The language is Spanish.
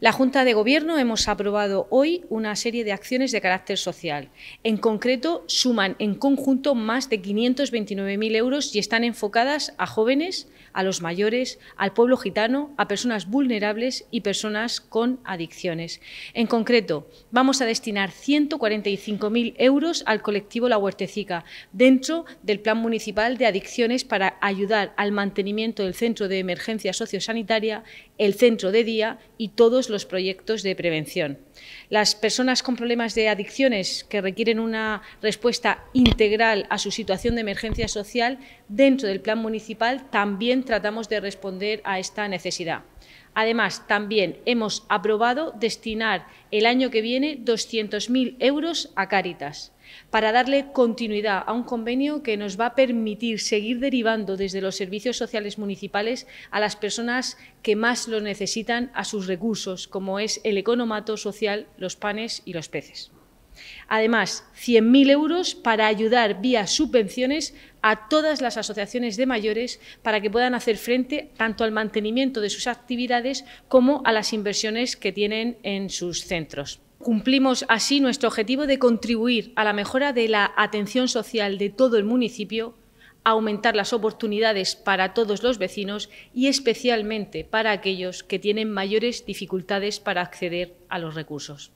La Junta de Gobierno hemos aprobado hoy una serie de acciones de carácter social. En concreto, suman en conjunto más de 529.000 euros y están enfocadas a jóvenes, a los mayores, al pueblo gitano, a personas vulnerables y personas con adicciones. En concreto, vamos a destinar 145.000 euros al colectivo La Huertecica dentro del Plan Municipal de Adicciones para ayudar al mantenimiento del Centro de Emergencia Sociosanitaria, el Centro de Día y todos los proyectos de prevención. Las personas con problemas de adicciones que requieren una respuesta integral a su situación de emergencia social, dentro del plan municipal también tratamos de responder a esta necesidad. Además, también hemos aprobado destinar el año que viene 200.000 euros a Cáritas para darle continuidad a un convenio que nos va a permitir seguir derivando desde los servicios sociales municipales a las personas que más lo necesitan a sus recursos, como es el economato social, los panes y los peces. Además, 100.000 euros para ayudar vía subvenciones a todas las asociaciones de mayores para que puedan hacer frente tanto al mantenimiento de sus actividades como a las inversiones que tienen en sus centros. Cumplimos así nuestro objetivo de contribuir a la mejora de la atención social de todo el municipio, aumentar las oportunidades para todos los vecinos y especialmente para aquellos que tienen mayores dificultades para acceder a los recursos.